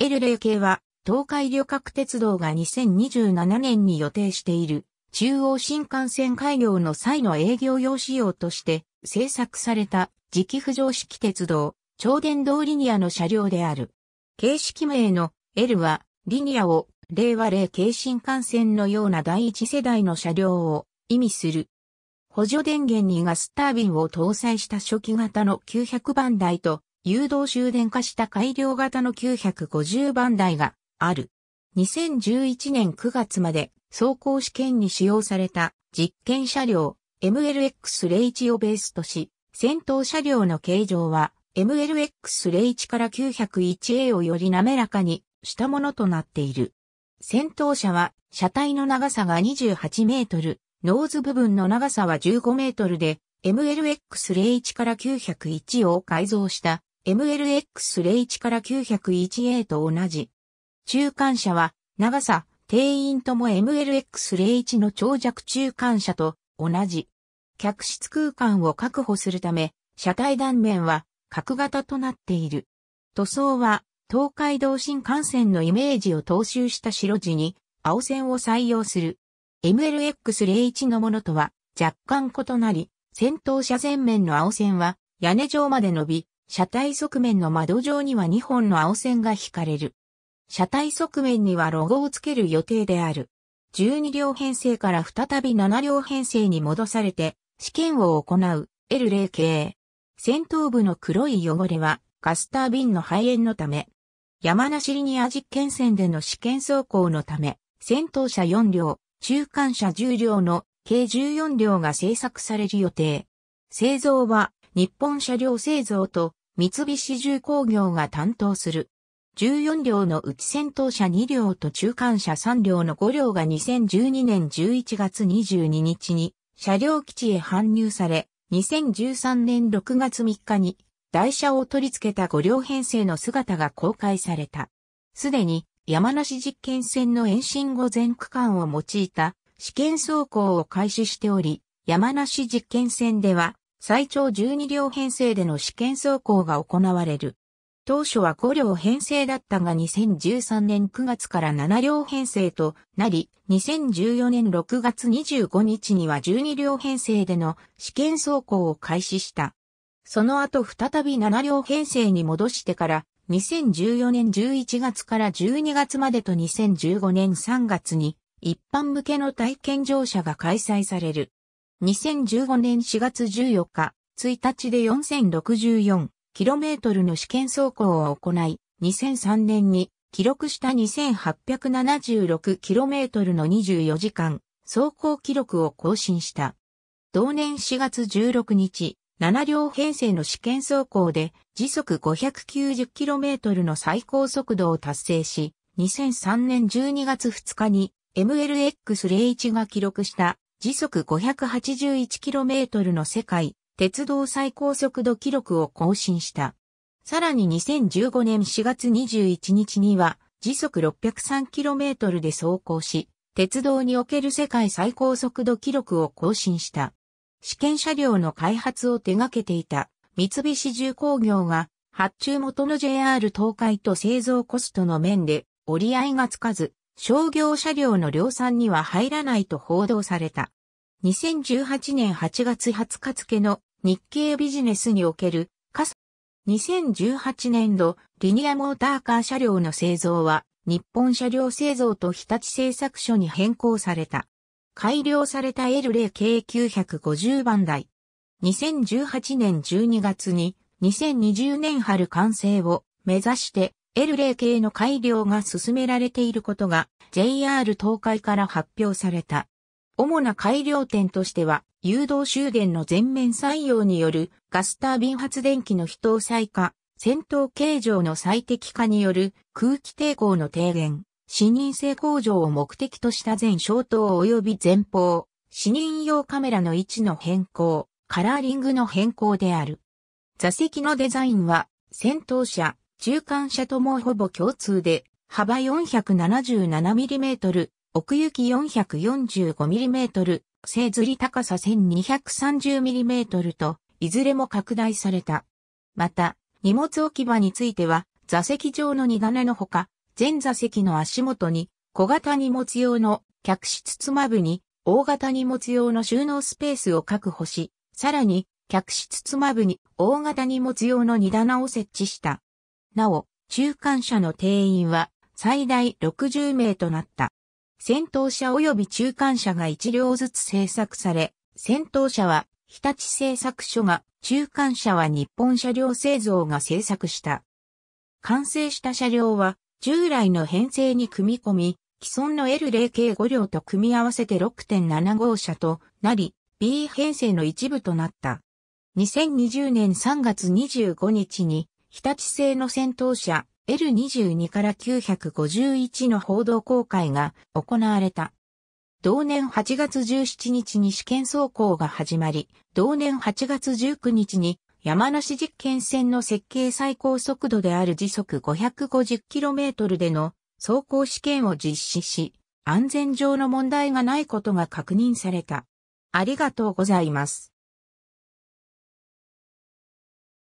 LL 系は、東海旅客鉄道が2027年に予定している、中央新幹線開業の際の営業用仕様として、製作された、磁気浮上式鉄道、超電導リニアの車両である。形式名の L は、リニアを、令和0系新幹線のような第一世代の車両を意味する。補助電源にガスタービンを搭載した初期型の900番台と誘導終電化した改良型の950番台がある。2011年9月まで走行試験に使用された実験車両 MLX01 をベースとし、先頭車両の形状は MLX01 から 901A をより滑らかにしたものとなっている。先頭車は車体の長さが28メートル、ノーズ部分の長さは15メートルで、MLX01 から901を改造した MLX01 から 901A と同じ。中間車は長さ、定員とも MLX01 の長尺中間車と同じ。客室空間を確保するため、車体断面は角型となっている。塗装は東海道新幹線のイメージを踏襲した白地に青線を採用する。MLX01 のものとは若干異なり、先頭車前面の青線は屋根上まで伸び、車体側面の窓上には2本の青線が引かれる。車体側面にはロゴをつける予定である。12両編成から再び7両編成に戻されて、試験を行う L0 系。先頭部の黒い汚れはガスタービンの肺炎のため、山梨リニア実験線での試験走行のため、先頭車4両、中間車10両の計14両が製作される予定。製造は日本車両製造と三菱重工業が担当する。14両のうち先頭車2両と中間車3両の5両が2012年11月22日に車両基地へ搬入され、2013年6月3日に台車を取り付けた5両編成の姿が公開された。すでに山梨実験線の延伸後全区間を用いた試験走行を開始しており、山梨実験線では最長12両編成での試験走行が行われる。当初は5両編成だったが2013年9月から7両編成となり、2014年6月25日には12両編成での試験走行を開始した。その後再び7両編成に戻してから2014年11月から12月までと2015年3月に一般向けの体験乗車が開催される。2015年4月14日、1日で 4064km の試験走行を行い、2003年に記録した 2876km の24時間走行記録を更新した。同年4月16日、7両編成の試験走行で時速 590km の最高速度を達成し、2003年12月2日に MLX01 が記録した時速 581km の世界、鉄道最高速度記録を更新した。さらに2015年4月21日には、時速 603km で走行し、鉄道における世界最高速度記録を更新した。試験車両の開発を手掛けていた三菱重工業が発注元の JR 東海と製造コストの面で折り合いがつかず、商業車両の量産には入らないと報道された。2018年8月20日付の日経ビジネスにおけるカス。2018年度リニアモーターカー車両の製造は日本車両製造と日立製作所に変更された。改良された l 0系9 5 0番台。2018年12月に2020年春完成を目指して L0 系の改良が進められていることが JR 東海から発表された。主な改良点としては、誘導終電の全面採用によるガスタービン発電機の非搭載化、戦闘形状の最適化による空気抵抗の低減、視認性向上を目的とした全消灯及び前方、視認用カメラの位置の変更、カラーリングの変更である。座席のデザインは、先頭車、中間車ともほぼ共通で、幅 477mm、奥行き 445mm、製ずり高さ 1230mm と、いずれも拡大された。また、荷物置き場については、座席上の荷棚のほか、全座席の足元に、小型荷物用の客室つまぶに、大型荷物用の収納スペースを確保し、さらに、客室つまぶに大型荷物用の荷棚を設置した。なお、中間車の定員は最大60名となった。戦闘車及び中間車が1両ずつ製作され、戦闘車は日立製作所が、中間車は日本車両製造が製作した。完成した車両は、従来の編成に組み込み、既存の L0 k 5両と組み合わせて6.7号車となり、B 編成の一部となった。2020年3月25日に、日立製の戦闘車、L22 から951の報道公開が行われた。同年8月17日に試験走行が始まり、同年8月19日に山梨実験線の設計最高速度である時速 550km での走行試験を実施し、安全上の問題がないことが確認された。ありがとうございます。